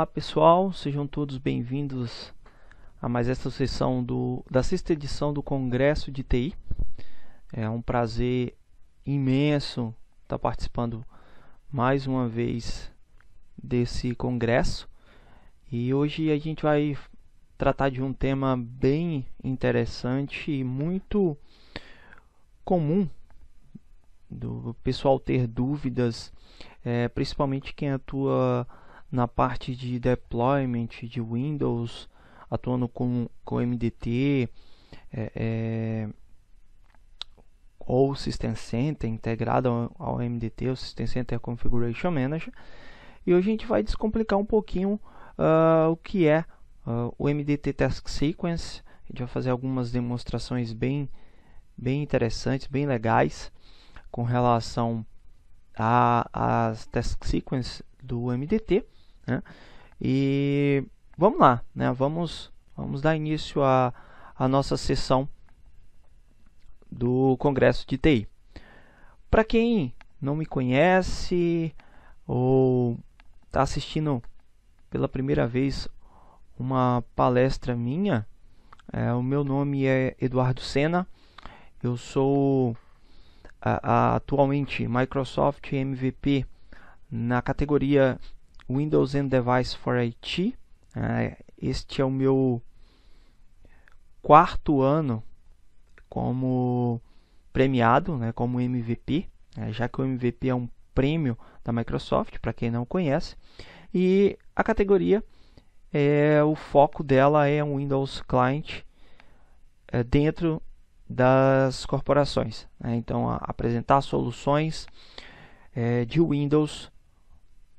Olá pessoal, sejam todos bem-vindos a mais esta sessão do, da sexta edição do Congresso de TI. É um prazer imenso estar participando mais uma vez desse congresso e hoje a gente vai tratar de um tema bem interessante e muito comum do pessoal ter dúvidas, é, principalmente quem atua na parte de deployment de Windows, atuando com, com MDT, é, é, ou System Center integrado ao, ao MDT, o System Center Configuration Manager. E hoje a gente vai descomplicar um pouquinho uh, o que é uh, o MDT Task Sequence. A gente vai fazer algumas demonstrações bem, bem interessantes, bem legais com relação às task sequence do MDT. Né? E vamos lá, né? vamos, vamos dar início à, à nossa sessão do Congresso de TI. Para quem não me conhece ou está assistindo pela primeira vez uma palestra minha, é, o meu nome é Eduardo Sena, eu sou a, a, atualmente Microsoft MVP na categoria Windows and Device for IT. Ah, este é o meu quarto ano como premiado, né, como MVP, ah, já que o MVP é um prêmio da Microsoft, para quem não conhece. E a categoria, é, o foco dela é um Windows Client é, dentro das corporações. Né? Então, a, apresentar soluções é, de Windows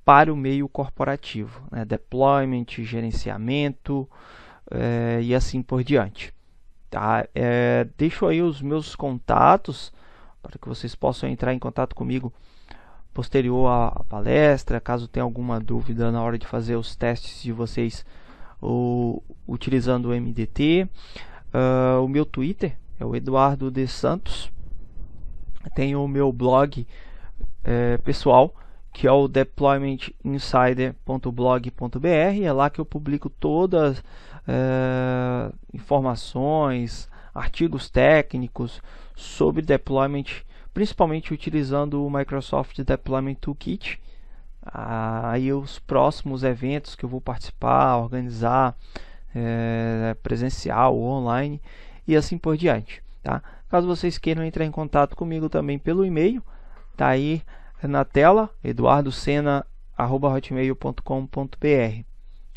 para o meio corporativo, né? deployment, gerenciamento é, e assim por diante. Tá? É, deixo aí os meus contatos para que vocês possam entrar em contato comigo posterior à palestra, caso tenha alguma dúvida na hora de fazer os testes de vocês ou, utilizando o MDT. Uh, ah, o meu Twitter é o Eduardo de Santos. Tenho o meu blog é, pessoal que é o deploymentinsider.blog.br. É lá que eu publico todas é, informações, artigos técnicos sobre deployment, principalmente utilizando o Microsoft Deployment Toolkit. Aí os próximos eventos que eu vou participar, organizar, é, presencial ou online e assim por diante. Tá? Caso vocês queiram entrar em contato comigo também pelo e-mail, tá aí na tela, eduardocena.com.br.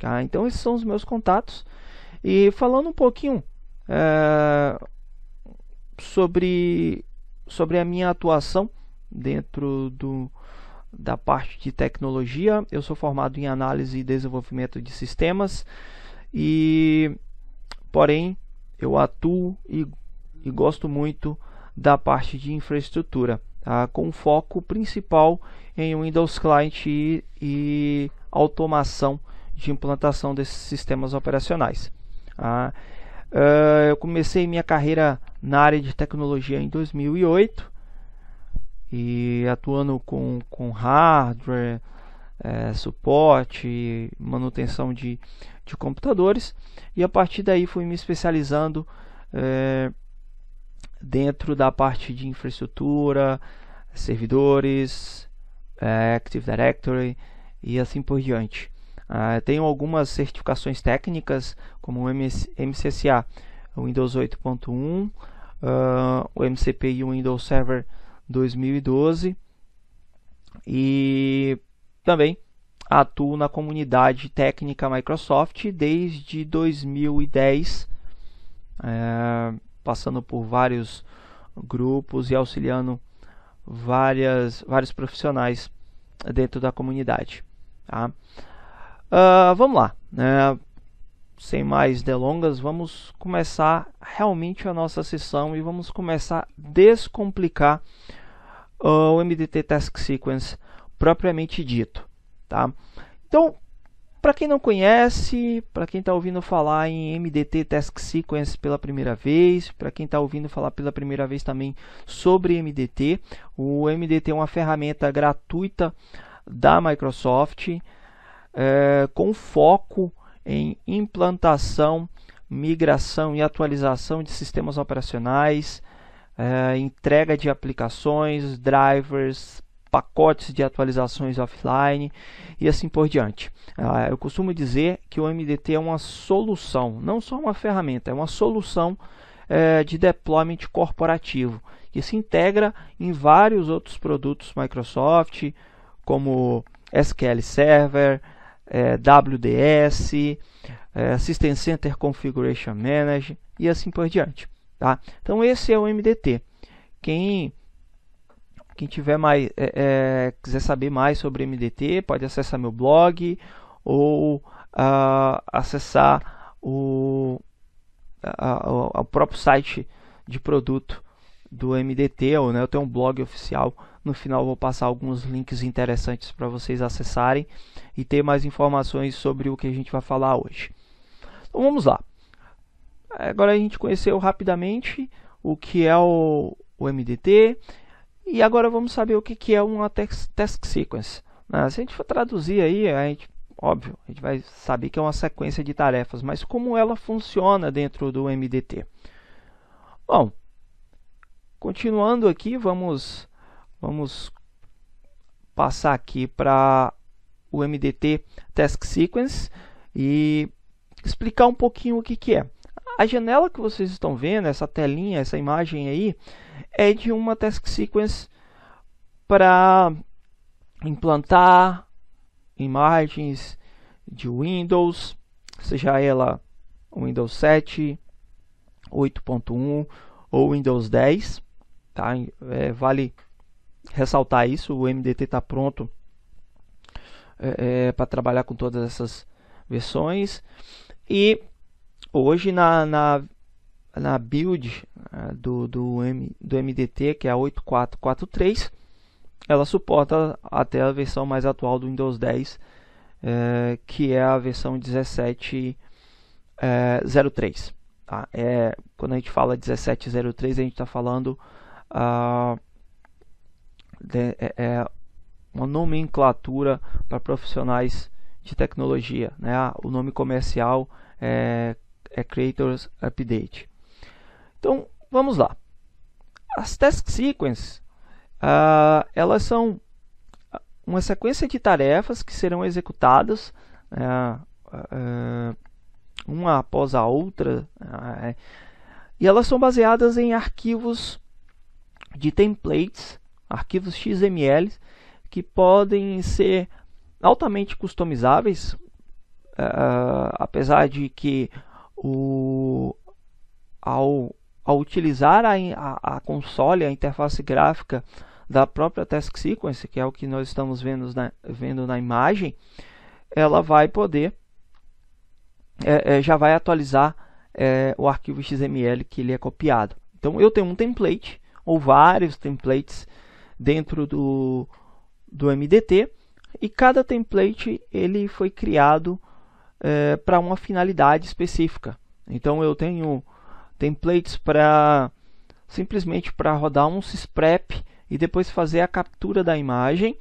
Tá? Então esses são os meus contatos. E falando um pouquinho é, sobre, sobre a minha atuação dentro do, da parte de tecnologia, eu sou formado em análise e desenvolvimento de sistemas e porém eu atuo e, e gosto muito da parte de infraestrutura tá? com foco principal em Windows Client e, e automação de implantação desses sistemas operacionais. uh, eu comecei minha carreira na área de tecnologia em 2008 e atuando com, com hardware, é, suporte, manutenção de, de computadores e a partir daí fui me especializando é, dentro da parte de infraestrutura, servidores, é, Active Directory e assim por diante. Uh, tenho algumas certificações técnicas, como o MCSA, o Windows 8.1, uh, ah, o MCPI, o Windows Server 2012 e também atuo na comunidade técnica Microsoft desde 2010. Uh, passando por vários grupos e auxiliando várias, vários profissionais dentro da comunidade. Tá? Uh, vamos lá, né? sem mais delongas, vamos começar realmente a nossa sessão e vamos começar a descomplicar uh, o MDT Task Sequence propriamente dito. Tá? Então, para quem não conhece, para quem está ouvindo falar em MDT Task Sequence pela primeira vez, para quem está ouvindo falar pela primeira vez também sobre MDT, o MDT é uma ferramenta gratuita da Microsoft é, com foco em implantação, migração e atualização de sistemas operacionais, é, entrega de aplicações, drivers, pacotes de atualizações offline e assim por diante. Ah, eu costumo dizer que o MDT é uma solução, não só uma ferramenta, é uma solução eh, de deployment corporativo que se integra em vários outros produtos Microsoft, como SQL Server, eh, WDS, eh, System Center Configuration Manager e assim por diante. Tá? Então esse é o MDT. Quem quem tiver mais, é, é, quiser saber mais sobre MDT, pode acessar meu blog ou uh, acessar o, a, o próprio site de produto do MDT. Ou, né, eu tenho um blog oficial. No final vou passar alguns links interessantes para vocês acessarem e ter mais informações sobre o que a gente vai falar hoje. Então vamos lá. Agora a gente conheceu rapidamente o que é o, o MDT e agora vamos saber o que, que é uma task sequence. Né? Se a gente for traduzir aí, a gente, óbvio, a gente vai saber que é uma sequência de tarefas, mas como ela funciona dentro do MDT? Bom, continuando aqui, vamos, vamos passar aqui para o MDT Task Sequence e explicar um pouquinho o que, que é. A janela que vocês estão vendo, essa telinha, essa imagem aí, é de uma task sequence para implantar imagens de Windows, seja ela Windows 7, 8.1 ou Windows 10. Tá? É, vale ressaltar isso, o MDT está pronto é, é para trabalhar com todas essas versões. E hoje na, na na build ah, do, do, M, do MDT, que é a 8443, ela suporta até a versão mais atual do Windows 10, é, eh, que é a versão 1703. Eh, tá? é, quando a gente fala 1703, a gente está falando ah, de, é, é uma nomenclatura para profissionais de tecnologia. Né? O nome comercial é, é Creators Update. Então, vamos lá. As task sequences, uh, elas são uma sequência de tarefas que serão executadas uh, uh, uma após a outra é, e elas são baseadas em arquivos de templates, arquivos XML que podem ser altamente customizáveis, apesar de que o, ao ao utilizar a, a, a console, a interface gráfica da própria task sequence, que é o que nós estamos vendo na, vendo na imagem, ela vai poder, é, é, já vai atualizar é, o arquivo XML que ele é copiado. Então eu tenho um template, ou vários templates dentro do, do MDT, e cada template ele foi criado é, para uma finalidade específica. Então eu tenho templates para simplesmente para rodar um sysprep e depois fazer a captura da imagem.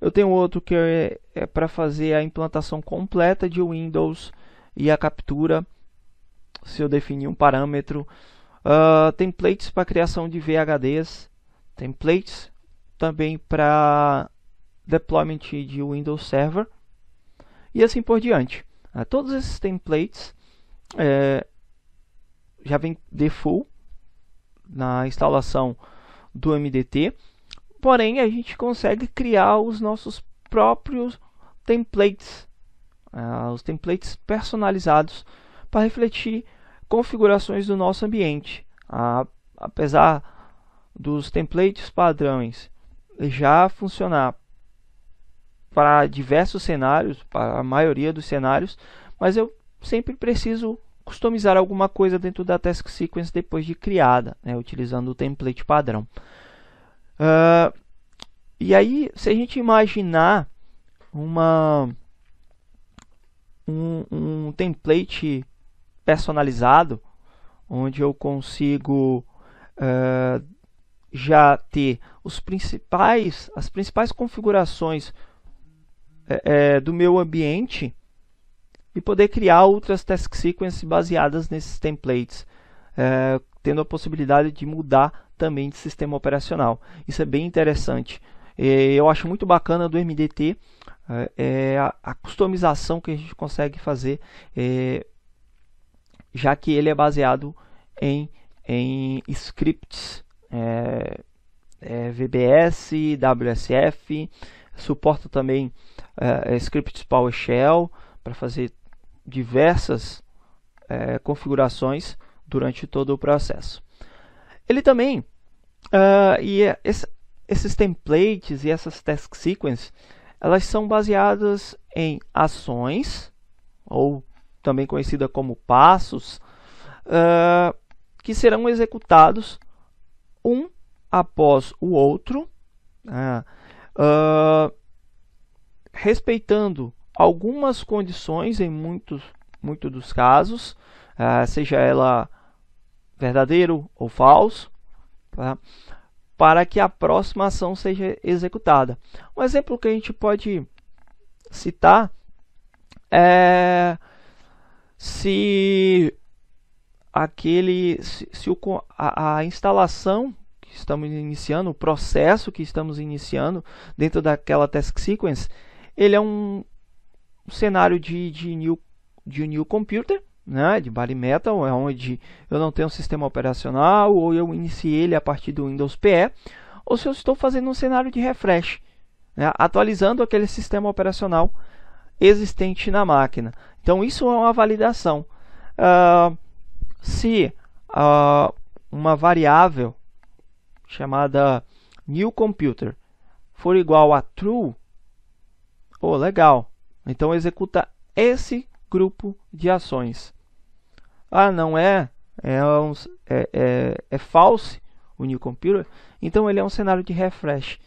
Eu tenho outro que é, é para fazer a implantação completa de Windows e a captura, se eu definir um parâmetro. Uh, templates para criação de VHDs, templates também para deployment de Windows Server e assim por diante. Uh, todos esses templates é, já vem default na instalação do MDT, porém a gente consegue criar os nossos próprios templates, uh, os templates personalizados para refletir configurações do nosso ambiente. Uh, apesar dos templates padrões já funcionar para diversos cenários, para a maioria dos cenários, mas eu sempre preciso customizar alguma coisa dentro da task sequence depois de criada, né, utilizando o template padrão. Uh, e aí, se a gente imaginar uma, um, um template personalizado, onde eu consigo uh, já ter os principais, as principais configurações é, do meu ambiente e poder criar outras task sequences baseadas nesses templates, é, tendo a possibilidade de mudar também de sistema operacional. Isso é bem interessante. eu acho muito bacana do MDT é, é, a, a, customização que a gente consegue fazer, é, já que ele é baseado em, em scripts é, VBS, WSF, suporta também scripts PowerShell para fazer diversas é, configurações durante todo o processo. Ele também, uh, e é, esses templates e essas task sequences, elas são baseadas em ações, ou também conhecida como passos, uh, que serão executados um após o outro, uh, respeitando algumas condições em muitos muito dos casos, ah, seja ela verdadeiro ou falso, tá? para que a próxima ação seja executada. Um exemplo que a gente pode citar é se aquele se, se o, a, a instalação que estamos iniciando, o processo que estamos iniciando dentro daquela task sequence, ele é um o cenário de, de, new, de new computer, né, de bare metal, é onde eu não tenho um sistema operacional ou eu iniciei ele a partir do Windows PE, ou se eu estou fazendo um cenário de refresh, né, atualizando aquele sistema operacional existente na máquina. Então isso é uma validação. Uh, se uh, uma variável chamada new computer for igual a true, oh legal, então executa esse grupo de ações. Ah, não é? É, um, é, é, é false o new computer? Então ele é um cenário de refresh.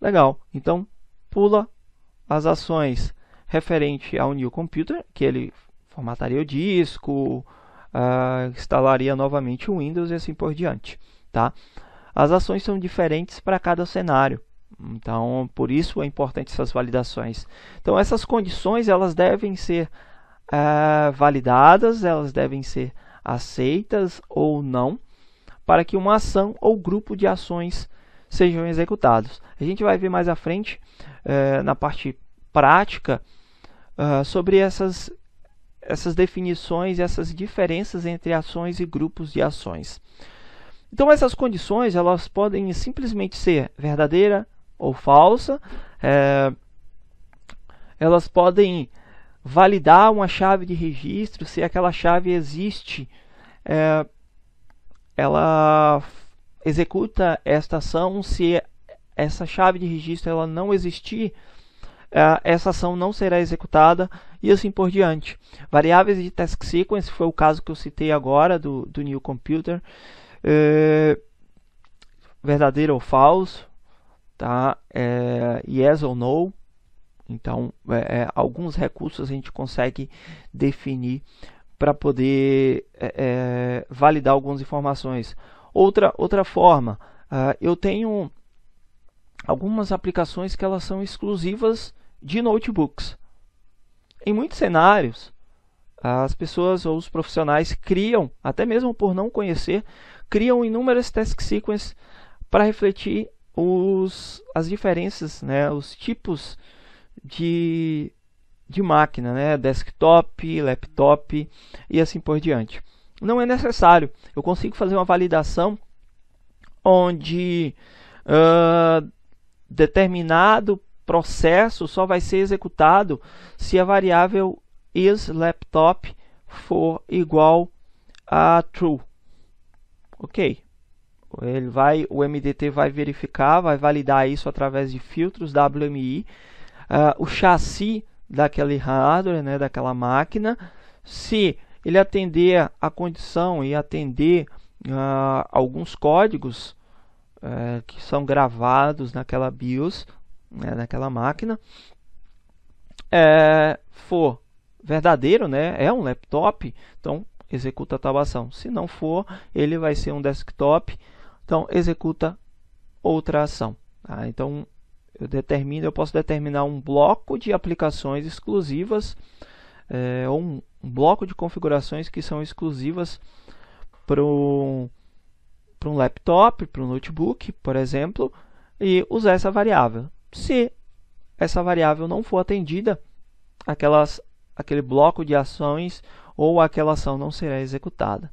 Legal. Então pula as ações referente ao new computer, que ele formataria o disco, uh, instalaria novamente o Windows e assim por diante. Tá? As ações são diferentes para cada cenário. Então, por isso é importante essas validações. Então, essas condições elas devem ser é, validadas, elas devem ser aceitas ou não, para que uma ação ou grupo de ações sejam executados. A gente vai ver mais à frente, é, na parte prática, é, sobre essas, essas definições, essas diferenças entre ações e grupos de ações. Então, essas condições elas podem simplesmente ser verdadeira, ou falsa, é, elas podem validar uma chave de registro se aquela chave existe. É, ela executa esta ação se essa chave de registro ela não existir, é, essa ação não será executada e assim por diante. Variáveis de task sequence foi o caso que eu citei agora do, do new computer. É, verdadeiro ou falso tá? É, yes ou no. Então, é, é, alguns recursos a gente consegue definir para poder é, é, validar algumas informações. Outra, outra forma, uh, eu tenho algumas aplicações que elas são exclusivas de notebooks. Em muitos cenários, as pessoas ou os profissionais criam, até mesmo por não conhecer, criam inúmeras task sequences para refletir os, as diferenças, né, os tipos de, de máquina, né, desktop, laptop e assim por diante. Não é necessário, eu consigo fazer uma validação onde uh, determinado processo só vai ser executado se a variável isLaptop for igual a true. Ok, ele vai, o MDT vai verificar, vai validar isso através de filtros WMI, uh, ah, o chassi daquele hardware, né, daquela máquina, se ele atender a condição e atender uh, alguns códigos uh, que são gravados naquela BIOS, né, naquela máquina, é, for verdadeiro, né, é um laptop, então executa a tabação. Se não for, ele vai ser um desktop então, executa outra ação. Tá? Então, eu determino, eu posso determinar um bloco de aplicações exclusivas é, ou um, um, bloco de configurações que são exclusivas para um, para um laptop, para um notebook, por exemplo, e usar essa variável. Se essa variável não for atendida, aquelas, aquele bloco de ações ou aquela ação não será executada.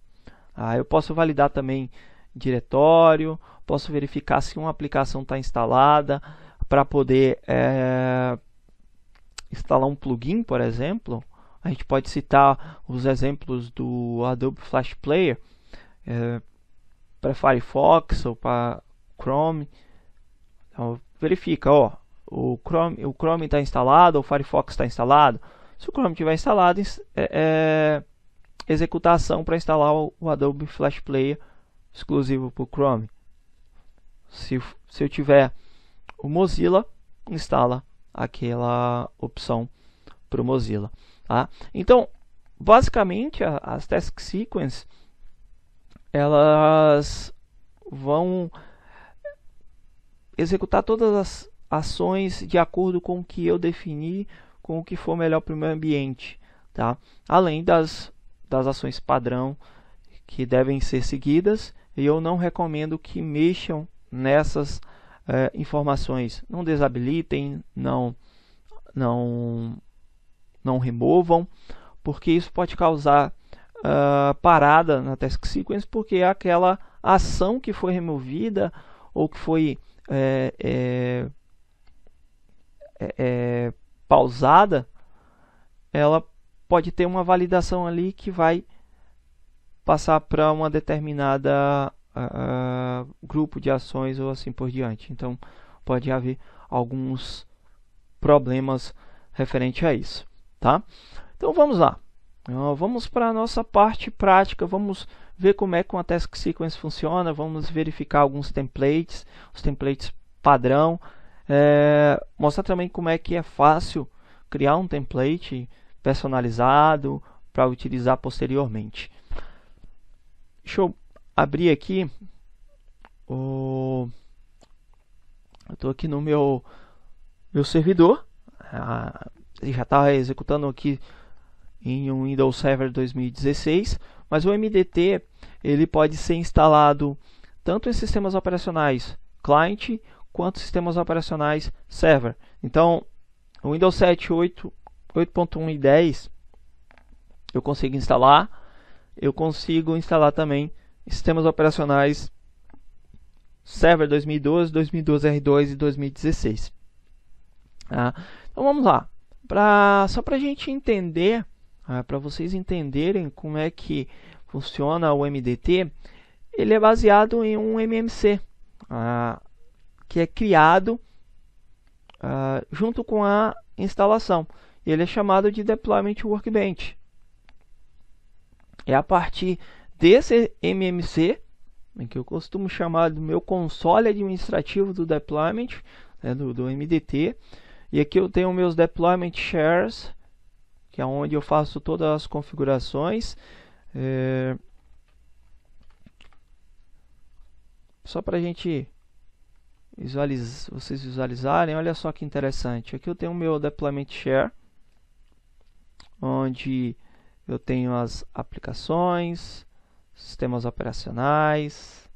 Ah, eu posso validar também diretório, posso verificar se uma aplicação está instalada para poder é, instalar um plugin, por exemplo. A gente pode citar os exemplos do Adobe Flash Player é, para Firefox ou para Chrome. Então, verifica, ó, o Chrome o Chrome está instalado, o Firefox está instalado. Se o Chrome tiver instalado, é, é ação para instalar o, o Adobe Flash Player exclusivo para o Chrome. Se, se eu tiver o Mozilla, instala aquela opção para o Mozilla. Tá? Então, basicamente, a, as task sequence elas vão executar todas as ações de acordo com o que eu defini, com o que for melhor para o meu ambiente, tá? Além das, das ações padrão que devem ser seguidas e eu não recomendo que mexam nessas é, informações. Não desabilitem, não, não, não removam, porque isso pode causar uh, parada na task sequence, porque é aquela ação que foi removida ou que foi é, é, pausada, ela pode ter uma validação ali que vai passar para uma determinada uh, grupo de ações ou assim por diante. Então, pode haver alguns problemas referente a isso, tá? Então, vamos lá. Uh, vamos para a nossa parte prática, vamos ver como é que uma task sequence funciona, vamos verificar alguns templates, os templates padrão, é, mostrar também como é que é fácil criar um template personalizado para utilizar posteriormente. Deixa eu abrir aqui o... Eu estou aqui no meu, meu servidor. Ah, ele já está executando aqui em um Windows Server 2016, mas o MDT ele pode ser instalado tanto em sistemas operacionais client quanto sistemas operacionais server. Então, o Windows 7, 8, 8.1 e 10 eu consigo instalar eu consigo instalar também sistemas operacionais Server 2012, 2012 R2 e 2016. Ah, tá? então vamos lá. Pra, só para a gente entender, ah, para vocês entenderem como é que funciona o MDT, ele é baseado em um MMC, ah, que é criado ah, junto com a instalação. Ele é chamado de Deployment Workbench. É a partir desse MMC, que eu costumo chamar do meu console administrativo do deployment, né, do, do MDT, e aqui eu tenho meus deployment shares, que é onde eu faço todas as configurações. É... Só para a gente visualizar, vocês visualizarem, olha só que interessante. Aqui eu tenho o meu deployment share, onde eu tenho as aplicações, sistemas operacionais,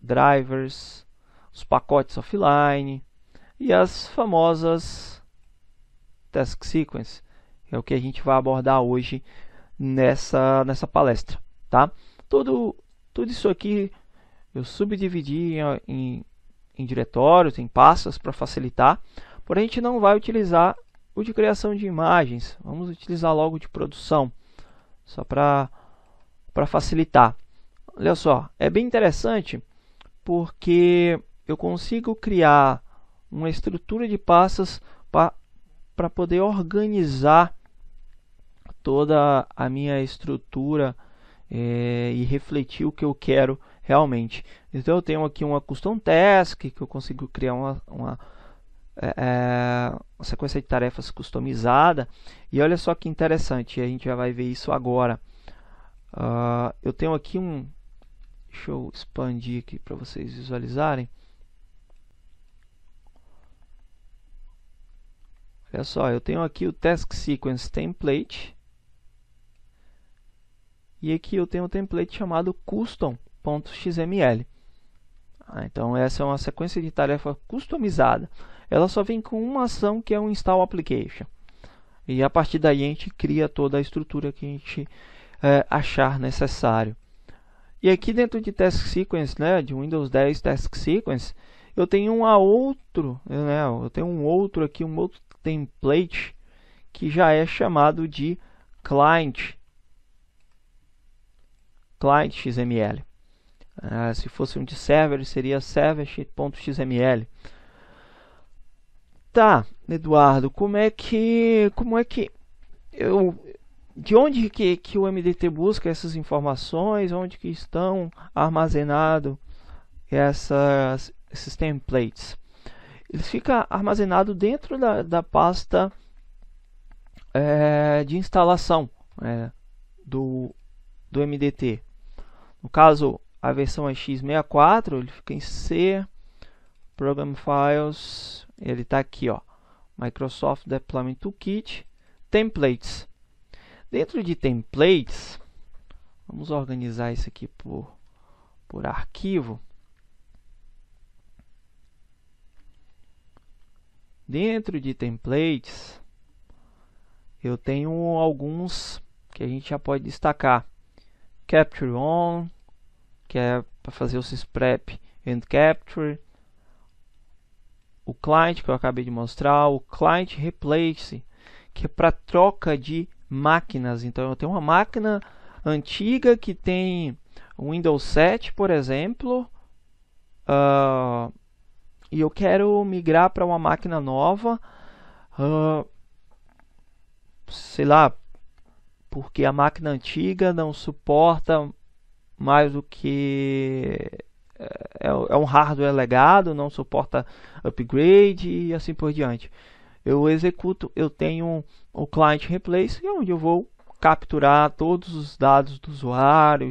drivers, os pacotes offline e as famosas task sequence, é o que a gente vai abordar hoje nessa, nessa palestra, tá? Tudo, tudo isso aqui eu subdividi em, em, em diretórios, em pastas para facilitar, porém a gente não vai utilizar o tipo de criação de imagens, vamos utilizar logo de produção, só para facilitar. Olha só, é bem interessante porque eu consigo criar uma estrutura de pastas para poder organizar toda a minha estrutura é, e refletir o que eu quero realmente. Então eu tenho aqui uma custom task que eu consigo criar uma, uma é, é, uma sequência de tarefas customizada. E olha só que interessante, a gente já vai ver isso agora. Uh, eu tenho aqui um, deixa eu expandir aqui para vocês visualizarem. Olha só, eu tenho aqui o Task Sequence Template e aqui eu tenho um template chamado custom.xml. Ah, então essa é uma sequência de tarefa customizada ela só vem com uma ação que é o install application. E a partir daí a gente cria toda a estrutura que a gente é, achar necessário. E aqui dentro de Task Sequence, né, de Windows 10 Task Sequence, eu tenho um outro, né, eu tenho um outro aqui, um outro template que já é chamado de client, client XML. Ah, se fosse um de server, seria server.xml. Tá, Eduardo, como é que como é que eu de onde que, que o MDT busca essas informações, onde que estão armazenados essas, esses templates. Ele fica armazenado dentro da, da pasta é, de instalação é, do, do MDT. No caso, a versão x64, ele fica em C, Program Files, ele está aqui, ó, Microsoft Deployment Toolkit, Templates. Dentro de Templates, vamos organizar isso aqui por, por arquivo. Dentro de Templates, eu tenho alguns que a gente já pode destacar. Capture On, que é para fazer o sysprep and capture o client que eu acabei de mostrar, o client replace, que é para troca de máquinas. Então eu tenho uma máquina antiga que tem Windows 7, por exemplo, uh, e eu quero migrar para uma máquina nova, uh, sei lá, porque a máquina antiga não suporta mais do que é, é, é um hardware legado, não suporta upgrade e assim por diante. Eu executo, eu tenho o client replace, é onde eu vou capturar todos os dados do usuário,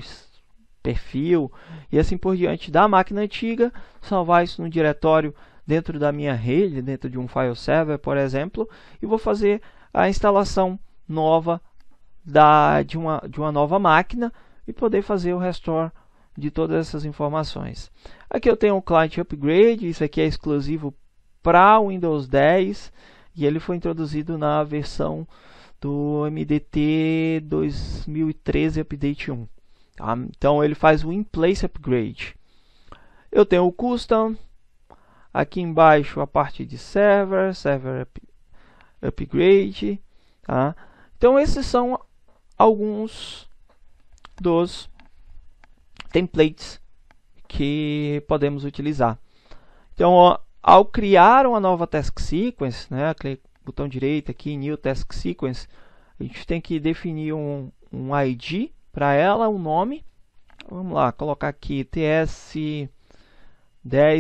perfil e assim por diante da máquina antiga, salvar isso no diretório dentro da minha rede, dentro de um file server, por exemplo, e vou fazer a instalação nova da, de, uma, de uma nova máquina e poder fazer o restore de todas essas informações. Aqui eu tenho o client upgrade, isso aqui é exclusivo para o Windows 10 e ele foi introduzido na versão do MDT 2013 Update 1. Tá? Então ele faz o in-place upgrade. Eu tenho o custom, aqui embaixo a parte de server, server up, upgrade. Tá? Então esses são alguns dos templates que podemos utilizar. Então, ó, ao criar uma nova task sequence, né, botão direito aqui, New Task Sequence, a gente tem que definir um, um ID para ela, um nome. Vamos lá, colocar aqui TS10,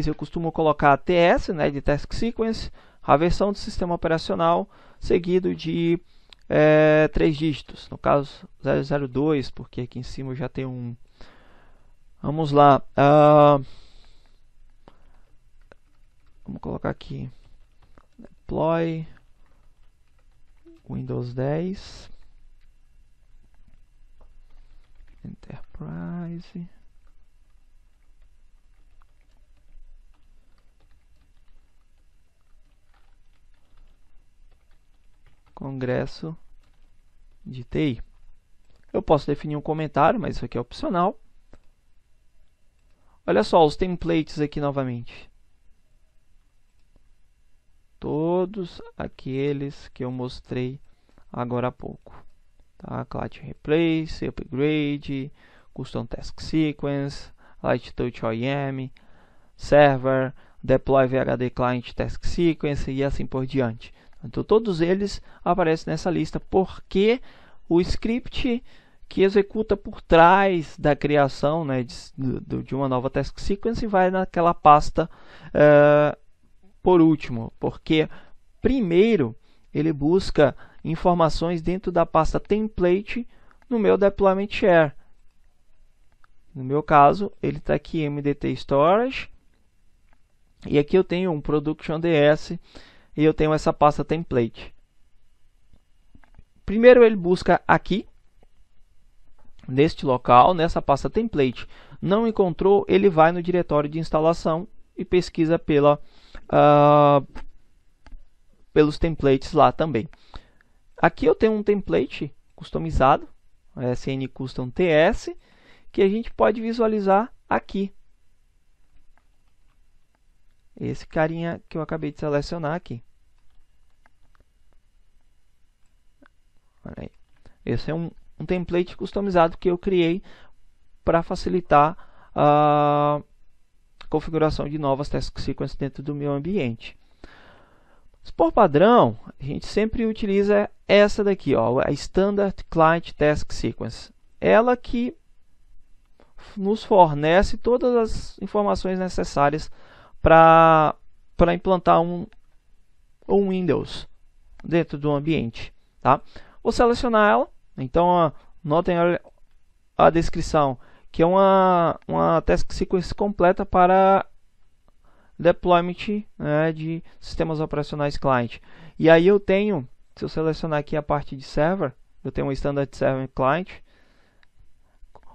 eu costumo colocar TS, né, de Task Sequence, a versão do sistema operacional, seguido de é, três dígitos, no caso 002, porque aqui em cima já tem um, Vamos lá. Uh, vamos colocar aqui. Deploy Windows 10 Enterprise Congresso de TI. Eu posso definir um comentário, mas isso aqui é opcional. Olha só os templates aqui novamente. Todos aqueles que eu mostrei agora há pouco. Tá? Clutch Replace, Upgrade, Custom Task Sequence, Light Touch OEM, Server, Deploy VHD Client Task Sequence e assim por diante. Então todos eles aparecem nessa lista porque o script que executa por trás da criação né, de, de, uma nova task sequence e vai naquela pasta uh, por último, porque primeiro ele busca informações dentro da pasta template no meu deployment share. No meu caso, ele está aqui MDT Storage e aqui eu tenho um Production DS e eu tenho essa pasta template. Primeiro ele busca aqui neste local, nessa pasta template. Não encontrou, ele vai no diretório de instalação e pesquisa pela, uh, pelos templates lá também. Aqui eu tenho um template customizado, SN é, Custom TS, que a gente pode visualizar aqui. Esse carinha que eu acabei de selecionar aqui. Esse é um um template customizado que eu criei para facilitar a configuração de novas task sequences dentro do meu ambiente. Mas, por padrão, a gente sempre utiliza essa daqui, ó, a Standard Client Task Sequence. Ela que nos fornece todas as informações necessárias para implantar um, um Windows dentro do ambiente. Tá? Vou selecionar ela então, ó, notem a, descrição, que é uma, uma task sequence completa para deployment né, de sistemas operacionais client. E aí eu tenho, se eu selecionar aqui a parte de server, eu tenho um standard server client.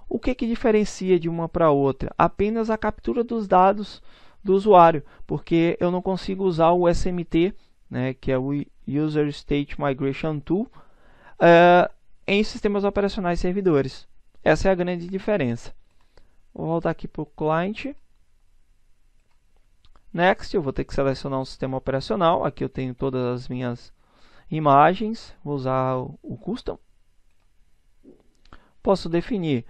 O que, que diferencia de uma para outra? Apenas a captura dos dados do usuário, porque eu não consigo usar o SMT, né, que é o User State Migration Tool, uh, em sistemas operacionais servidores. Essa é a grande diferença. Vou voltar aqui para o client. Next, eu vou ter que selecionar um sistema operacional. Aqui eu tenho todas as minhas imagens. Vou usar o custom. Posso definir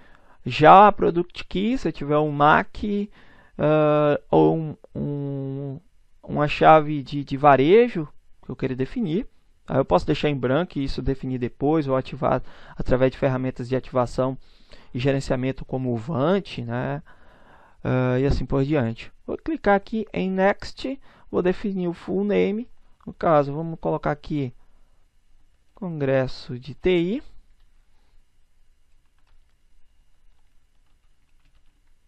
já a product key, se eu tiver um MAC uh, ou um, um, uma chave de, de varejo que eu querer definir. Aí ah, eu posso deixar em branco e isso definir depois, ou ativar através de ferramentas de ativação e gerenciamento como o Vant, né? Uh, e assim por diante. Vou clicar aqui em Next, vou definir o full name. No caso, vamos colocar aqui Congresso de TI.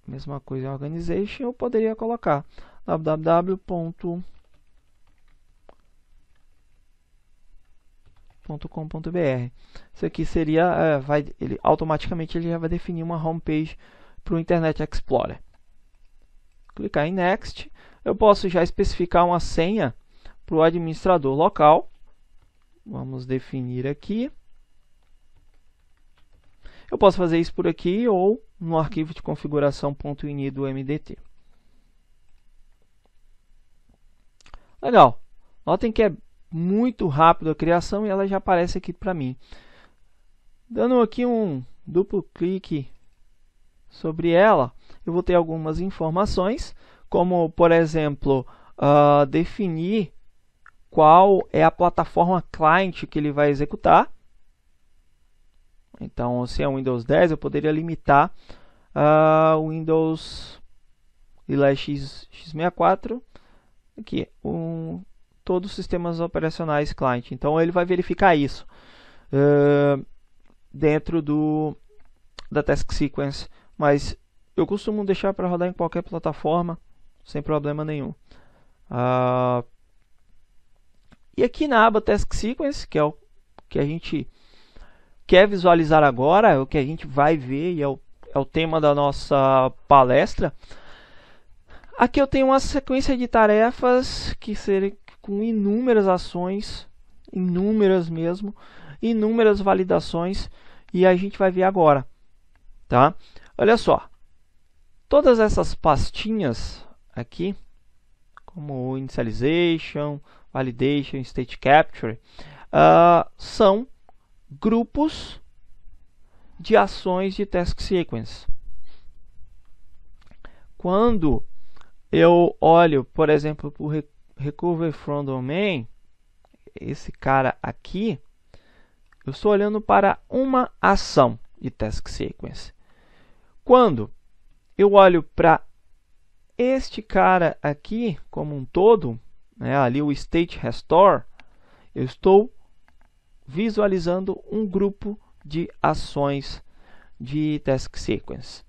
Mesma coisa em Organization, eu poderia colocar www.organization.com com.br Isso aqui seria, é, vai, ele automaticamente ele já vai definir uma homepage para o Internet Explorer. Clicar em Next, eu posso já especificar uma senha para o administrador local. Vamos definir aqui. Eu posso fazer isso por aqui ou no arquivo de configuração.ini do MDT. Legal. Notem que é muito rápido a criação e ela já aparece aqui para mim. Dando aqui um duplo clique sobre ela, eu vou ter algumas informações, como por exemplo, uh, definir qual é a plataforma client que ele vai executar. Então, se é um Windows 10, eu poderia limitar ah, o uh, Windows X, X64 aqui, um todos os sistemas operacionais client. Então ele vai verificar isso uh, dentro do da task sequence, mas eu costumo deixar para rodar em qualquer plataforma sem problema nenhum. Uh, e aqui na aba task sequence, que é o que a gente quer visualizar agora, é o que a gente vai ver e é o, é o tema da nossa palestra. Aqui eu tenho uma sequência de tarefas que, ser, com inúmeras ações, inúmeras mesmo, inúmeras validações e a gente vai ver agora, tá? Olha só, todas essas pastinhas aqui, como initialization, validation, state capture, uh, são grupos de ações de task sequence. Quando eu olho, por exemplo, recover from Domain, esse cara aqui, eu estou olhando para uma ação de Task Sequence. Quando eu olho para este cara aqui como um todo, né, ali o State Restore, eu estou visualizando um grupo de ações de Task Sequence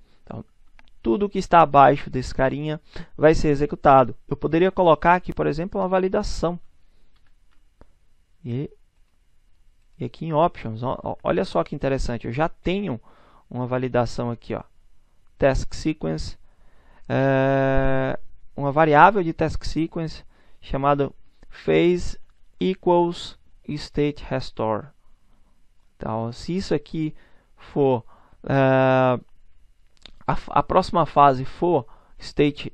tudo que está abaixo desse carinha vai ser executado. Eu poderia colocar aqui, por exemplo, uma validação. E, e aqui em Options, ó, olha só que interessante, eu já tenho uma validação aqui, ó, Task Sequence, é, uma variável de Task Sequence chamada Phase equals State Restore. Então, se isso aqui for... É, a, a próxima fase for state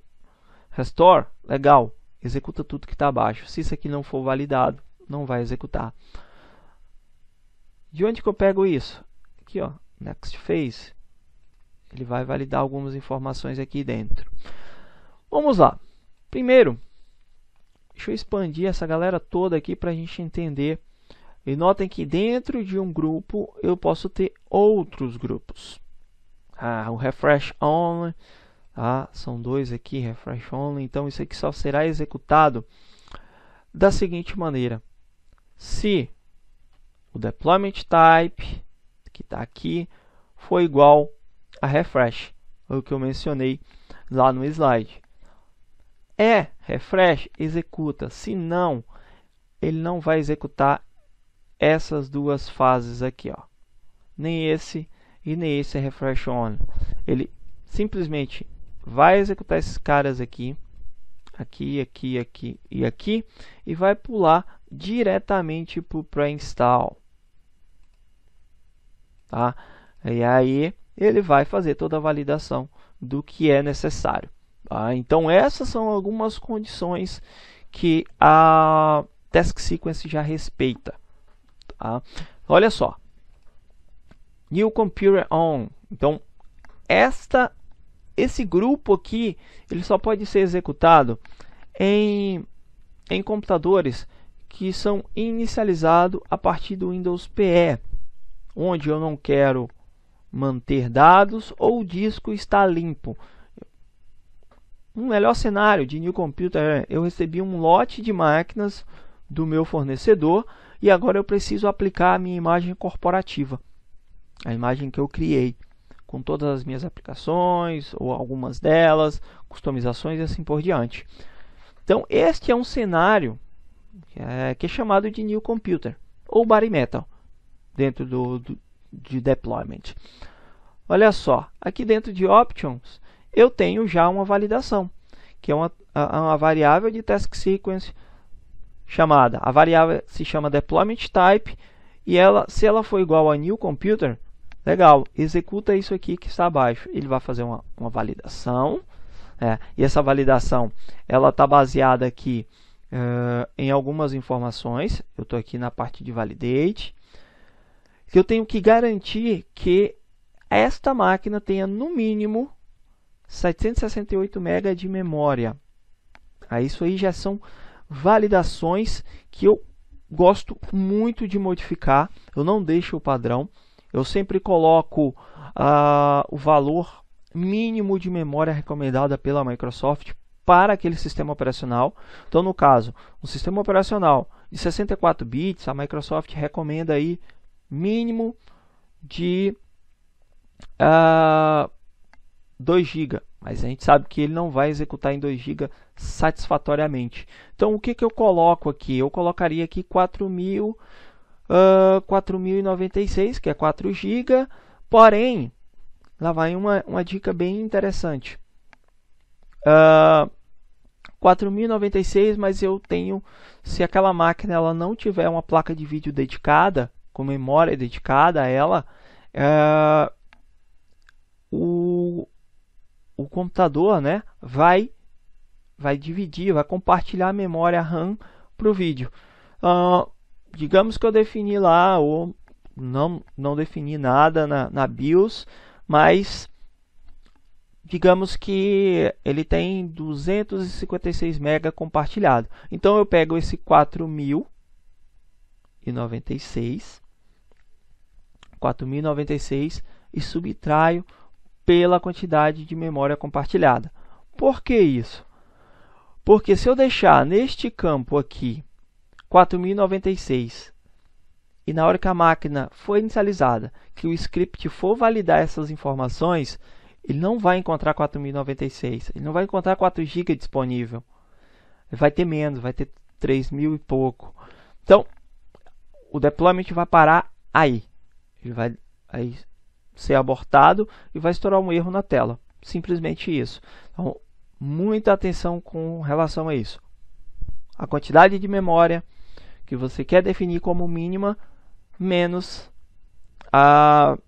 restore, legal, executa tudo que está abaixo. Se isso aqui não for validado, não vai executar. De onde que eu pego isso? Aqui, ó, next phase. Ele vai validar algumas informações aqui dentro. Vamos lá. Primeiro, deixa eu expandir essa galera toda aqui para a gente entender. E notem que dentro de um grupo eu posso ter outros grupos ah, o refresh only, ah, são dois aqui, refresh only, então isso aqui só será executado da seguinte maneira. Se o deployment type, que está aqui, for igual a refresh, é o que eu mencionei lá no slide. É refresh, executa, se não, ele não vai executar essas duas fases aqui, ó. nem esse e nesse refresh on ele simplesmente vai executar esses caras aqui aqui aqui aqui e aqui e vai pular diretamente para o pré-install tá e aí ele vai fazer toda a validação do que é necessário tá? então essas são algumas condições que a task sequence já respeita tá? olha só New Computer On. Então, esta, esse grupo aqui, ele só pode ser executado em, em computadores que são inicializados a partir do Windows PE, onde eu não quero manter dados ou o disco está limpo. Um melhor cenário de New Computer é eu recebi um lote de máquinas do meu fornecedor e agora eu preciso aplicar a minha imagem corporativa a imagem que eu criei com todas as minhas aplicações ou algumas delas, customizações e assim por diante. Então, este é um cenário que é, que é chamado de New Computer ou Bare Metal dentro do, do, de Deployment. Olha só, aqui dentro de Options eu tenho já uma validação, que é uma, a, uma variável de Task Sequence chamada, a variável se chama Deployment Type e ela, se ela for igual a New Computer, Legal, executa isso aqui que está abaixo. Ele vai fazer uma, uma validação, é, e essa validação ela está baseada aqui em algumas informações. Eu estou aqui na parte de validate. Que eu tenho que garantir que esta máquina tenha no mínimo 768 MB de memória. Aí, isso aí já são validações que eu gosto muito de modificar. Eu não deixo o padrão eu sempre coloco ah, o valor mínimo de memória recomendada pela Microsoft para aquele sistema operacional. Então, no caso, um sistema operacional de 64 bits, a Microsoft recomenda aí mínimo de uh, 2 GB. Mas a gente sabe que ele não vai executar em 2 GB satisfatoriamente. Então, o que, que eu coloco aqui? Eu colocaria aqui 4000 uh, ah, 4096, que é 4 GB. Porém, lá vai uma, uma dica bem interessante. Uh, ah, 4096, mas eu tenho, se aquela máquina ela não tiver uma placa de vídeo dedicada, com memória dedicada a ela, uh, o, o computador né, vai, vai dividir, vai compartilhar a memória RAM para o vídeo. Uh, digamos que eu defini lá ou não, não defini nada na, na BIOS, mas digamos que ele tem 256 MB compartilhado. Então eu pego esse 4096 4096 e subtraio pela quantidade de memória compartilhada. Por que isso? Porque se eu deixar neste campo aqui 4096. E na hora que a máquina for inicializada, que o script for validar essas informações, ele não vai encontrar 4096, ele não vai encontrar 4 GB disponível. vai ter menos, vai ter 3000 e pouco. Então, o deployment vai parar aí. Ele vai aí ser abortado e vai estourar um erro na tela. Simplesmente isso. Então, muita atenção com relação a isso. A quantidade de memória que você quer definir como mínima menos a,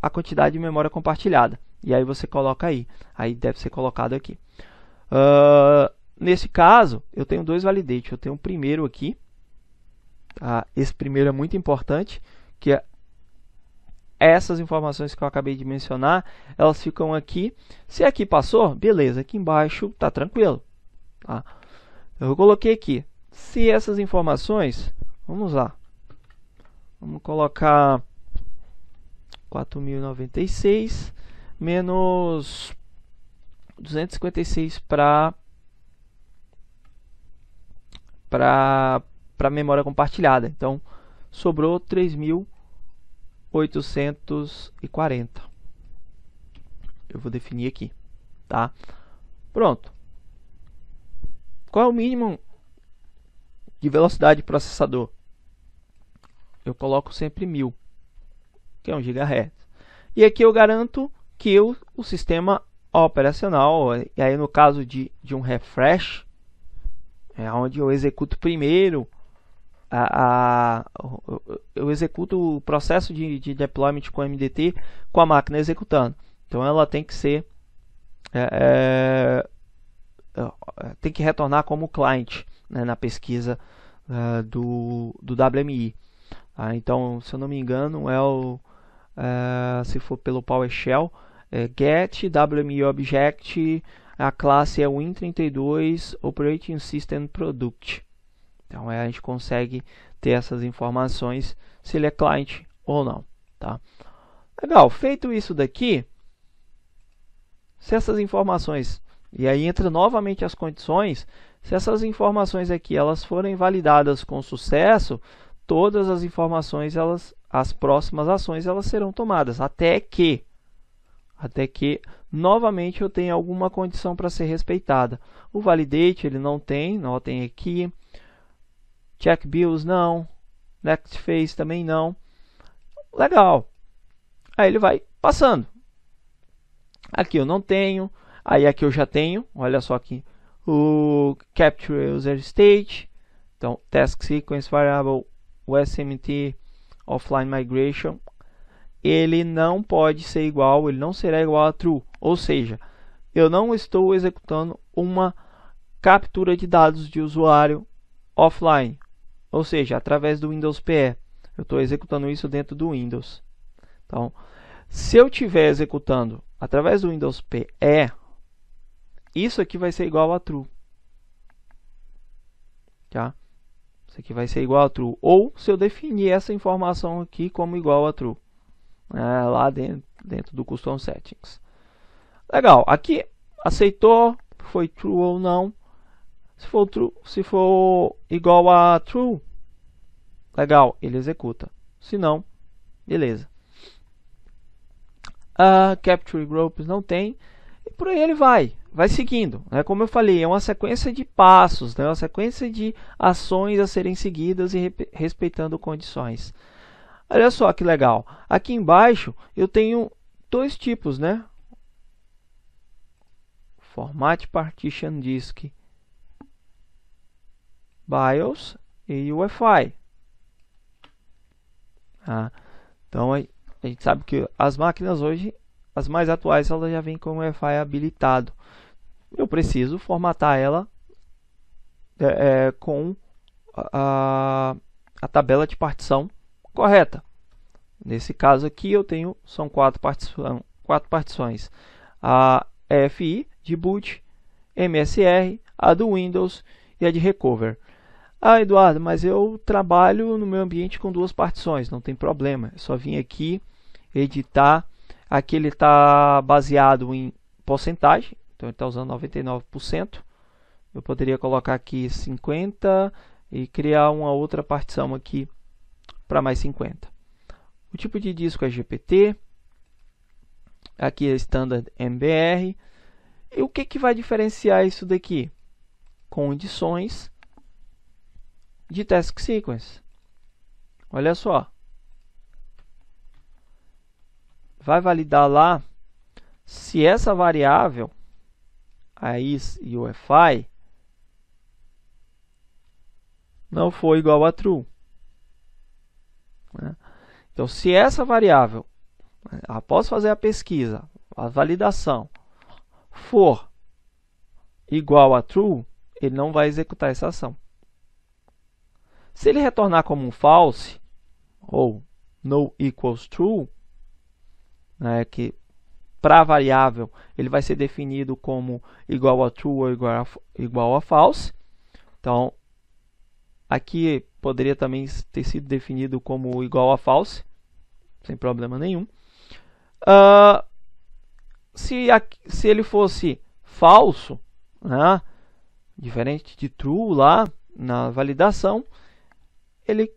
a quantidade de memória compartilhada. E aí você coloca aí. Aí deve ser colocado aqui. Uh, nesse caso, eu tenho dois validates. Eu tenho o primeiro aqui. Tá? Esse primeiro é muito importante, que é essas informações que eu acabei de mencionar, elas ficam aqui. Se aqui passou, beleza. Aqui embaixo tá tranquilo. Tá? Eu coloquei aqui. Se essas informações, vamos lá, vamos colocar 4.096 menos 256 para para para memória compartilhada. Então sobrou 3.840. Eu vou definir aqui, tá? Pronto. Qual é o mínimo de velocidade de processador, eu coloco sempre 1000, que é 1 GHz. E aqui eu garanto que o, o sistema operacional, e aí no caso de, de um refresh, é onde eu executo primeiro, a, a, eu executo o processo de, de deployment com MDT com a máquina executando. Então ela tem que ser é, é, é tem que retornar como cliente né, na pesquisa uh, do, do WMI. Ah, então, se eu não me engano, é o uh, se for pelo PowerShell, é get WMI object, a classe é Win32 Operating System Product. Então, é, a gente consegue ter essas informações se ele é cliente ou não, tá? Legal, feito isso daqui, se essas informações e aí entra novamente as condições. Se essas informações aqui elas forem validadas com sucesso, todas as informações elas as próximas ações elas serão tomadas até que até que novamente eu tenha alguma condição para ser respeitada. O validate ele não tem, notem aqui. Check bills não, next phase também não. Legal. Aí ele vai passando. Aqui eu não tenho, Aí aqui eu já tenho, olha só aqui, o Capture User State, então Task Sequence Variable, o SMT Offline Migration, ele não pode ser igual, ele não será igual a true, ou seja, eu não estou executando uma captura de dados de usuário offline, ou seja, através do Windows PE. Eu estou executando isso dentro do Windows. Então, se eu estiver executando através do Windows PE, isso aqui vai ser igual a true. Tá? Isso aqui vai ser igual a true. Ou se eu definir essa informação aqui como igual a true. É, lá dentro, dentro do custom settings. Legal. Aqui aceitou, foi true ou não. Se for, true, se for igual a true, legal, ele executa. Se não, beleza. Uh, capture groups não tem. E por aí ele vai vai seguindo. Né? Como eu falei, é uma sequência de passos, né? É uma sequência de ações a serem seguidas e respeitando condições. Olha só que legal. Aqui embaixo eu tenho dois tipos, né? Format Partition Disk BIOS e UEFI. Ah, então a gente sabe que as máquinas hoje as mais atuais ela já vem com o Wi-Fi habilitado. Eu preciso formatar ela é, é, com a, a tabela de partição correta. Nesse caso aqui eu tenho são quatro, partição, quatro partições: a FI de boot, MSR, a do Windows e a de Recover. Ah, Eduardo, mas eu trabalho no meu ambiente com duas partições, não tem problema. É só vir aqui, editar Aqui ele está baseado em porcentagem, então ele está usando 99%. Eu poderia colocar aqui 50 e criar uma outra partição aqui para mais 50. O tipo de disco é GPT, aqui é Standard MBR. E o que, que vai diferenciar isso daqui? Condições de task sequence. Olha só, vai validar lá se essa variável, a is e o fi, não for igual a true. Né? Então, se essa variável, após fazer a pesquisa, a validação, for igual a true, ele não vai executar essa ação. Se ele retornar como um false, ou no equals true, né, que para a variável ele vai ser definido como igual a true ou igual a, igual a false. Então, aqui poderia também ter sido definido como igual a false, sem problema nenhum. Uh, se, se ele fosse falso, né, diferente de true lá na validação, ele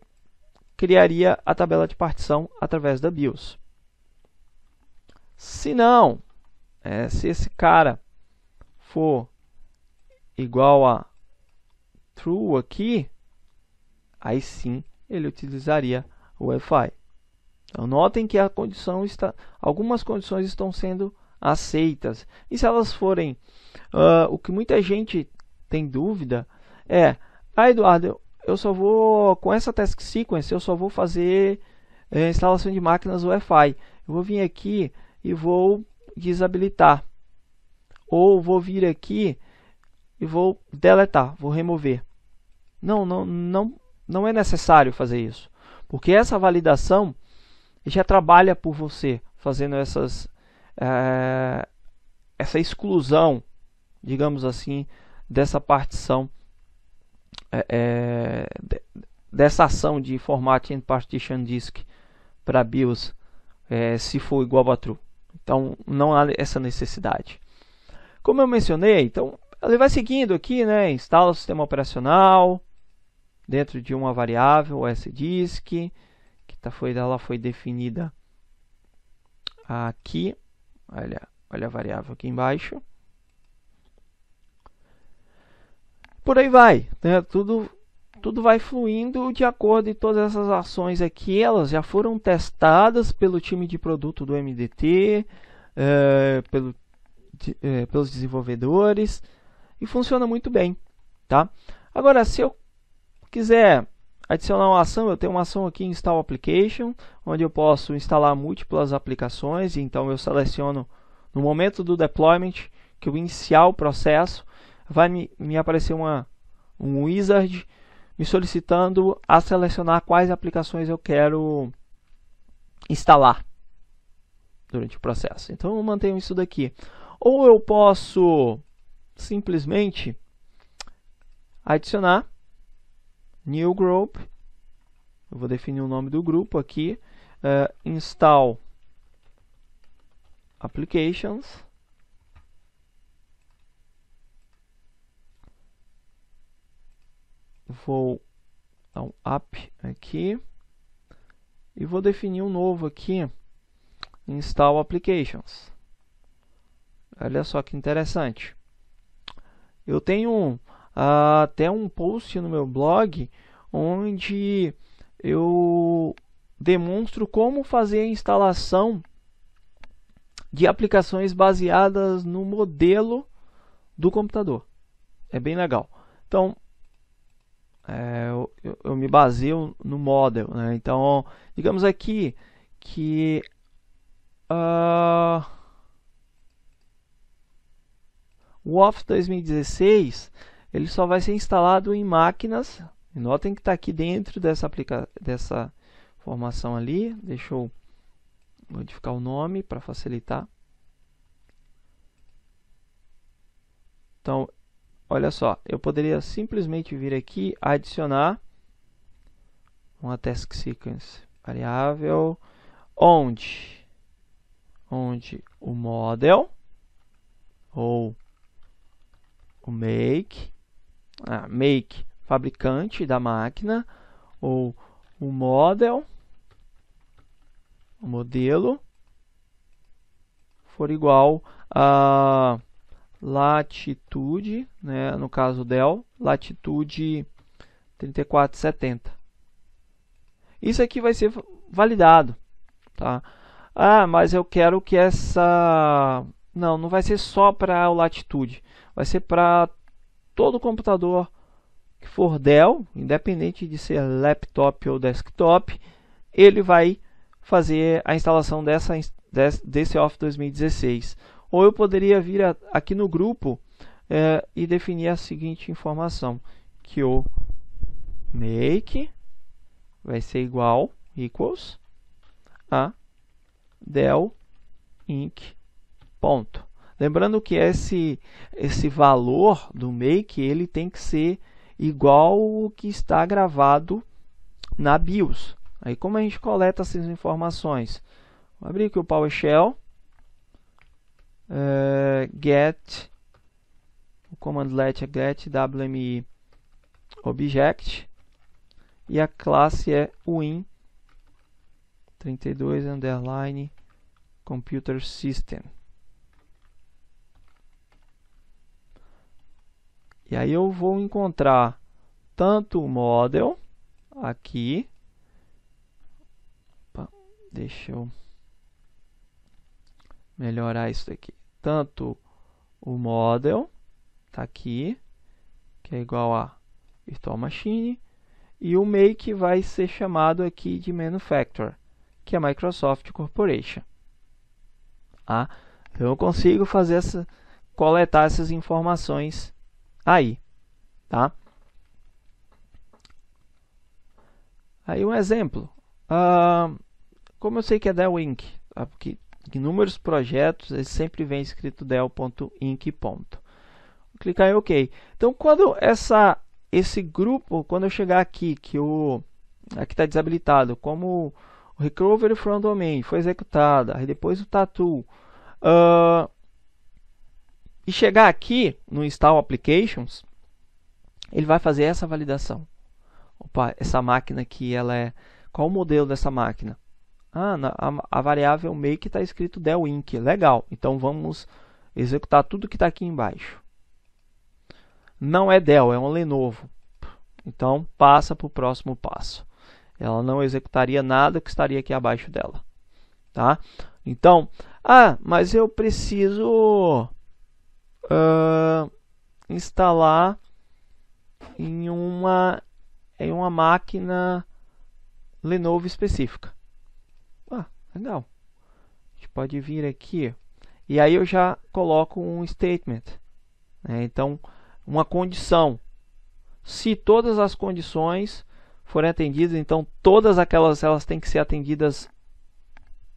criaria a tabela de partição através da BIOS. Se não, é, se esse cara for igual a true aqui, aí sim ele utilizaria o Wi-Fi. Então, notem que a condição está, algumas condições estão sendo aceitas. E se elas forem, uh, o que muita gente tem dúvida é, ah Eduardo, eu só vou, com essa task sequence, eu só vou fazer é, instalação de máquinas Wi-Fi. Eu vou vir aqui e vou desabilitar. Ou vou vir aqui e vou deletar, vou remover. Não, não, não, não é necessário fazer isso, porque essa validação já trabalha por você, fazendo essas, é, essa exclusão, digamos assim, dessa partição, é, dessa ação de formatting partition disk para BIOS, é, se for igual a true. Então, não há essa necessidade. Como eu mencionei, então, ele vai seguindo aqui, né? Instala o sistema operacional dentro de uma variável sdisk, que tá, foi, ela foi definida aqui. Olha, olha a variável aqui embaixo. Por aí vai, né? Tudo tudo vai fluindo de acordo e todas essas ações aqui, elas já foram testadas pelo time de produto do MDT, é, eh, pelo, de, é, pelos desenvolvedores e funciona muito bem, tá? Agora, se eu quiser adicionar uma ação, eu tenho uma ação aqui Install Application, onde eu posso instalar múltiplas aplicações, então eu seleciono no momento do deployment que eu iniciar o processo, vai me, me aparecer uma, um wizard me solicitando a selecionar quais aplicações eu quero instalar durante o processo. Então eu mantenho isso daqui. Ou eu posso simplesmente adicionar new group, eu vou definir o nome do grupo aqui, uh, install applications, vou dar um app aqui e vou definir um novo aqui, install applications. Olha só que interessante. Eu tenho uh, até um post no meu blog onde eu demonstro como fazer a instalação de aplicações baseadas no modelo do computador. É bem legal. Então, é, eu, eu, me baseio no model. Né? Então, digamos aqui que uh, o Office 2016 ele só vai ser instalado em máquinas. Notem que está aqui dentro dessa, aplica dessa formação ali. Deixa eu modificar o nome para facilitar. Então, Olha só, eu poderia simplesmente vir aqui, adicionar uma task sequence variável onde onde o model ou o make ah, make fabricante da máquina ou o model o modelo for igual a latitude, né, no caso del, latitude 3470. Isso aqui vai ser validado, tá? Ah, mas eu quero que essa... Não, não vai ser só para o latitude, vai ser para todo computador que for Dell, independente de ser laptop ou desktop, ele vai fazer a instalação dessa, desse Office 2016. Ou eu poderia vir a, aqui no grupo é, e definir a seguinte informação, que o make vai ser igual, equals, a del inc. Ponto. Lembrando que esse, esse valor do make ele tem que ser igual o que está gravado na BIOS. Aí como a gente coleta essas informações? Vou abrir aqui o PowerShell eh, get o comando let é get WMI object e a classe é win 32 underline computer system e aí eu vou encontrar tanto o model aqui opa, deixa eu melhorar isso aqui Tanto o model, tá aqui, que é igual a virtual machine, e o make vai ser chamado aqui de manufacturer, que é Microsoft Corporation. Ah, então eu consigo fazer essa, coletar essas informações aí, tá? Aí um exemplo, ah, como eu sei que é da Wink, tá? porque inúmeros projetos, ele sempre vem escrito del.inc. Clicar em OK. Então, quando essa, esse grupo, quando eu chegar aqui, que o aqui está desabilitado, como o Recovery from Domain foi executada, aí depois o Tatu. Uh, e chegar aqui no Install Applications, ele vai fazer essa validação. Opa, essa máquina aqui, ela é qual o modelo dessa máquina? Ah, a, a, variável make está escrito delink. inc. Legal. Então vamos executar tudo que está aqui embaixo. Não é del, é um Lenovo. Então passa para o próximo passo. Ela não executaria nada que estaria aqui abaixo dela. Tá? Então, ah, mas eu preciso uh, instalar em uma, em uma máquina Lenovo específica. Legal. A gente pode vir aqui e aí eu já coloco um statement. Né? Então, uma condição. Se todas as condições forem atendidas, então todas aquelas elas têm que ser atendidas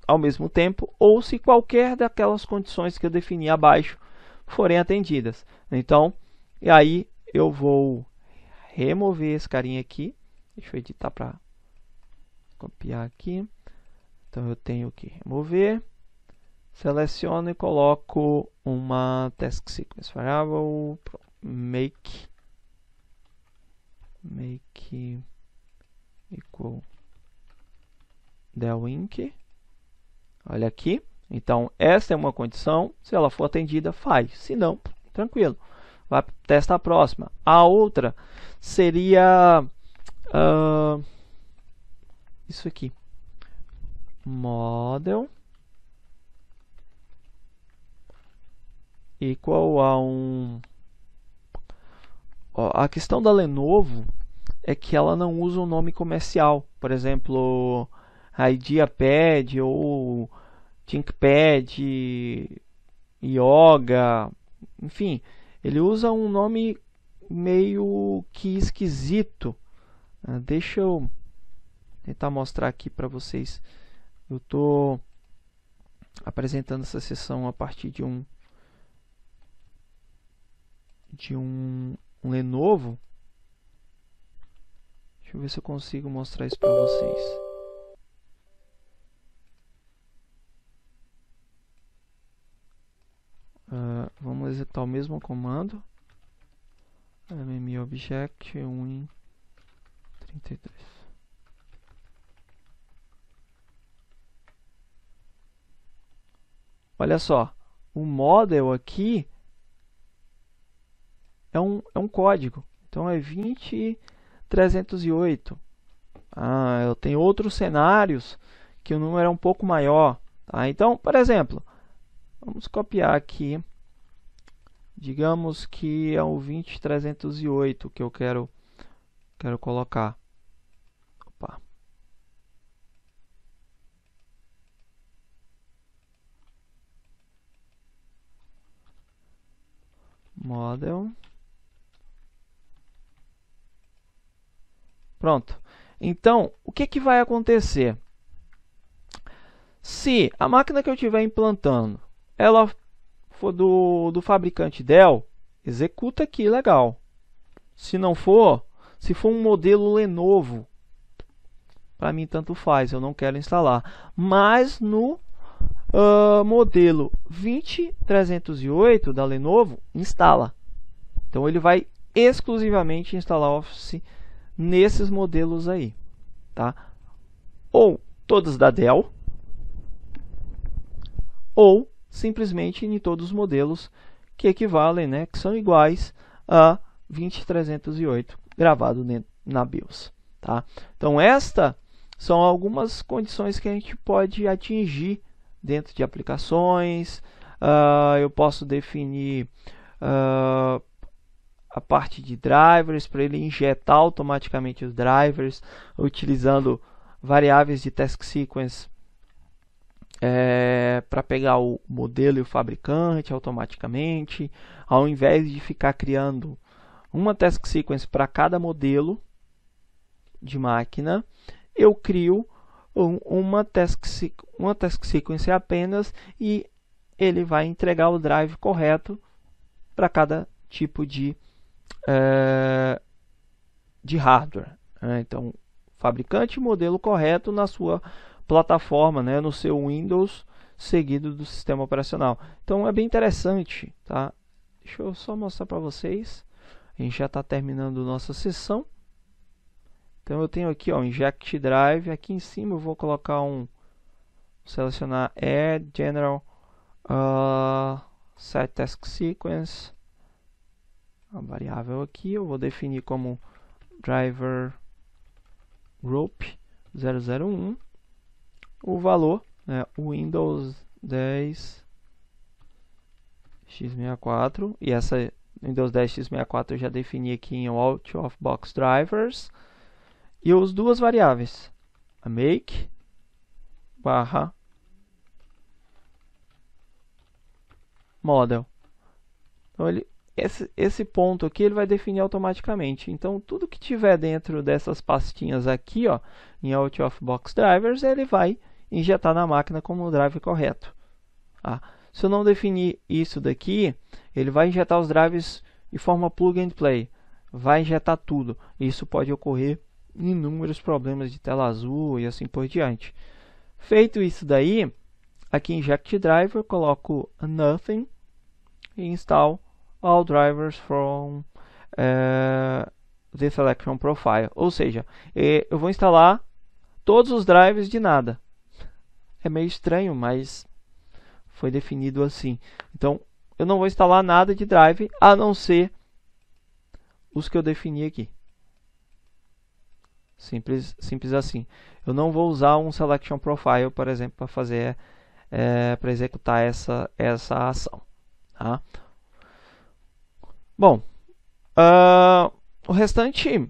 ao mesmo tempo, ou se qualquer daquelas condições que eu defini abaixo forem atendidas. Então, e aí eu vou remover esse carinha aqui. Deixa eu editar para copiar aqui. Então eu tenho que remover, seleciono e coloco uma task sequence variável make make equal delink. Olha aqui. Então, essa é uma condição. Se ela for atendida, faz. Se não, tranquilo. Vai testar a próxima. A outra seria uh, isso aqui model qual a um... Ó, a questão da Lenovo é que ela não usa um nome comercial. Por exemplo, IdeaPad ou ThinkPad, Yoga, enfim. Ele usa um nome meio que esquisito. Ah, deixa eu tentar mostrar aqui para vocês. Eu estou apresentando essa sessão a partir de um de um, um Lenovo. Deixa eu ver se eu consigo mostrar isso para vocês. Uh, vamos executar o mesmo comando mmoobject 33 Olha só, o model aqui é um, é um código. Então é 20308. Ah, eu tenho outros cenários que o número é um pouco maior. Tá? Então, por exemplo, vamos copiar aqui. Digamos que é o 20308 que eu quero, quero colocar. model. Pronto. Então, o que, que vai acontecer? Se a máquina que eu estiver implantando, ela for do, do fabricante Dell, executa aqui, legal. Se não for, se for um modelo Lenovo, para mim tanto faz, eu não quero instalar. Mas no uh, modelo 20308 da Lenovo instala. Então ele vai exclusivamente instalar Office nesses modelos aí, tá? Ou todos da Dell, ou simplesmente em todos os modelos que equivalem, né, que são iguais a 20308 gravado na BIOS, tá? Então esta são algumas condições que a gente pode atingir dentro de aplicações. Uh, eu posso definir uh, a parte de drivers para ele injetar automaticamente os drivers utilizando variáveis de task sequence é, para pegar o modelo e o fabricante automaticamente, ao invés de ficar criando uma task sequence para cada modelo de máquina, eu crio uma task, uma task sequence apenas e ele vai entregar o drive correto para cada tipo de, é, de hardware. Né? Então, fabricante modelo correto na sua plataforma, né? no seu Windows, seguido do sistema operacional. Então, é bem interessante. Tá? Deixa eu só mostrar para vocês. A gente já está terminando nossa sessão. Então eu tenho aqui ó, o Inject Drive, aqui em cima eu vou colocar um, selecionar Add General uh, Set Task Sequence, a variável aqui, eu vou definir como Driver Group 001, o valor, é Windows 10 x64, e essa Windows 10 x64 eu já defini aqui em Out of Box Drivers, e eu uso duas variáveis, a make barra model. Então, ele, esse, esse ponto aqui ele vai definir automaticamente. Então, tudo que tiver dentro dessas pastinhas aqui, ó, em out of box drivers, ele vai injetar na máquina como o drive correto. Ah, se eu não definir isso daqui, ele vai injetar os drives de forma plug and play. Vai injetar tudo. Isso pode ocorrer inúmeros problemas de tela azul e assim por diante. Feito isso daí, aqui em Driver coloco nothing e install all drivers from uh, eh, the selection profile. Ou seja, eh, eu vou instalar todos os drivers de nada. É meio estranho, mas foi definido assim. Então, eu não vou instalar nada de drive a não ser os que eu defini aqui. Simples, simples assim. Eu não vou usar um selection profile, por exemplo, para fazer é, para executar essa essa ação. Tá? Bom, uh, o restante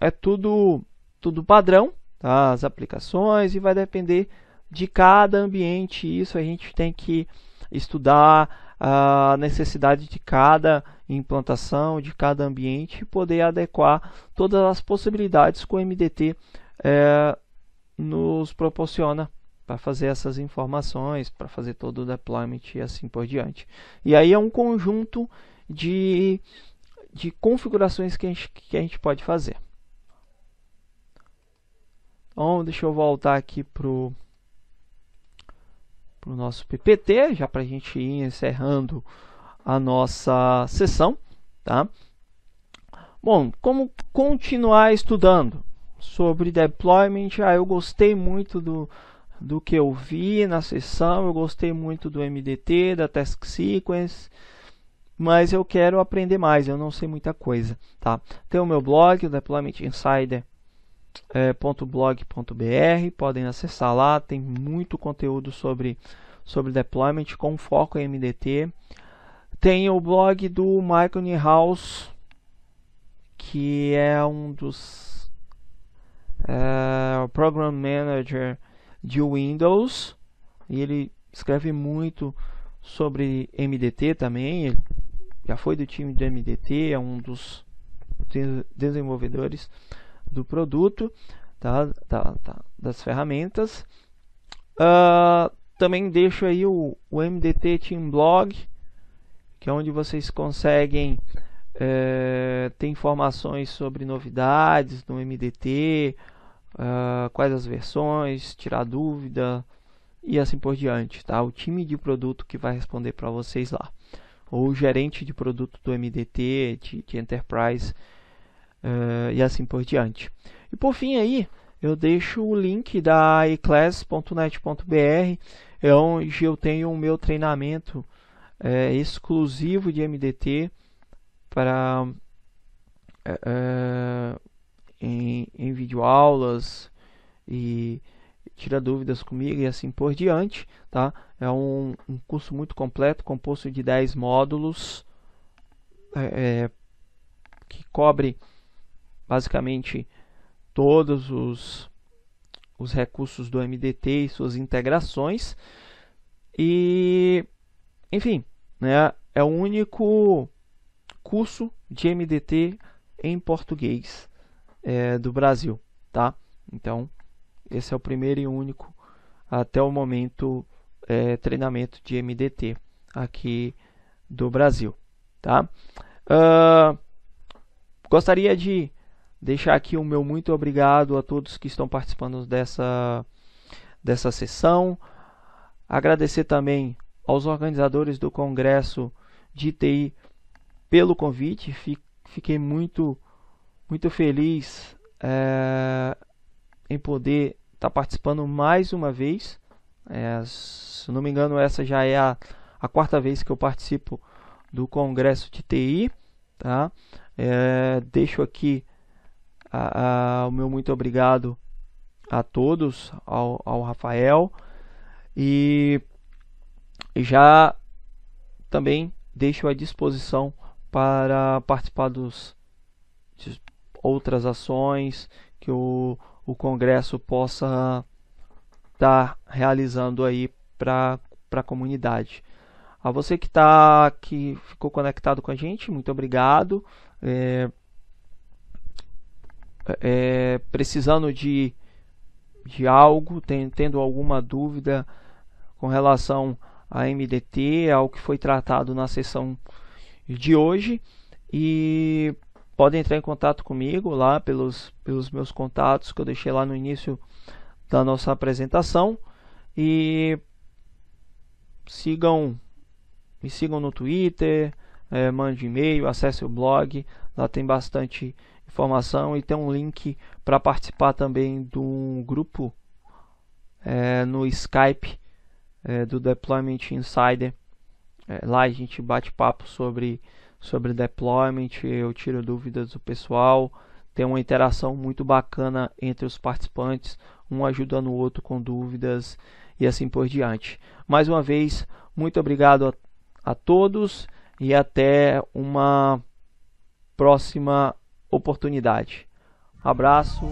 é tudo tudo padrão, tá? as aplicações e vai depender de cada ambiente. Isso a gente tem que estudar, a necessidade de cada implantação, de cada ambiente e poder adequar todas as possibilidades que o MDT é, eh, nos proporciona para fazer essas informações, para fazer todo o deployment e assim por diante. E aí é um conjunto de, de configurações que a, gente, que a gente pode fazer. Bom, deixa eu voltar aqui para o para o nosso PPT, já para a gente ir encerrando a nossa sessão. Tá? Bom, como continuar estudando sobre deployment? Ah, eu gostei muito do, do que eu vi na sessão, eu gostei muito do MDT, da Task Sequence, mas eu quero aprender mais, eu não sei muita coisa. Tá? Tem o meu blog, o Deployment Insider eh, .blog.br, podem acessar lá, tem muito conteúdo sobre, sobre deployment com foco em MDT. Tem o blog do Michael Niehaus, que é um dos eh, Program Manager de Windows, e ele escreve muito sobre MDT também, ele já foi do time do MDT, é um dos de desenvolvedores do produto, tá, tá, tá das ferramentas. Uh, também deixo aí o, o, MDT Team Blog, que é onde vocês conseguem é, ter informações sobre novidades do MDT, uh, ah, quais as versões, tirar dúvida e assim por diante, tá? O time de produto que vai responder para vocês lá, ou o gerente de produto do MDT, de, de Enterprise, uh, e assim por diante. E por fim aí, eu deixo o link da eclass.net.br, é onde eu tenho o meu treinamento eh, exclusivo de MDT para eh, em, em videoaulas e tira dúvidas comigo e assim por diante, tá? É um, um curso muito completo, composto de 10 módulos, é, que cobre basicamente todos os, os recursos do MDT e suas integrações. E, enfim, né, é o único curso de MDT em português é, do Brasil, tá? Então, esse é o primeiro e único, até o momento, é, treinamento de MDT aqui do Brasil, tá? Uh, gostaria de deixar aqui o meu muito obrigado a todos que estão participando dessa, dessa sessão. Agradecer também aos organizadores do Congresso de TI pelo convite. Fiquei muito, muito feliz é, em poder estar tá participando mais uma vez. É, se não me engano, essa já é a, a quarta vez que eu participo do Congresso de TI. Tá? É, deixo aqui ah, ah, o meu muito obrigado a todos, ao, ao Rafael. E já também deixo à disposição para participar dos, de outras ações que o, o Congresso possa estar tá realizando aí para a comunidade. A você que, tá, que ficou conectado com a gente, muito obrigado. É, é, precisando de, de algo, tem, tendo alguma dúvida com relação a MDT, ao que foi tratado na sessão de hoje, e podem entrar em contato comigo lá pelos, pelos meus contatos que eu deixei lá no início da nossa apresentação e sigam me sigam no Twitter, eh, mande e-mail, acesse o blog, lá tem bastante informação e tem um link para participar também de um grupo é, no Skype é, do Deployment Insider. É, lá a gente bate papo sobre, sobre deployment, eu tiro dúvidas do pessoal, tem uma interação muito bacana entre os participantes, um ajudando o outro com dúvidas e assim por diante. Mais uma vez, muito obrigado a, a todos e até uma próxima oportunidade. Abraço.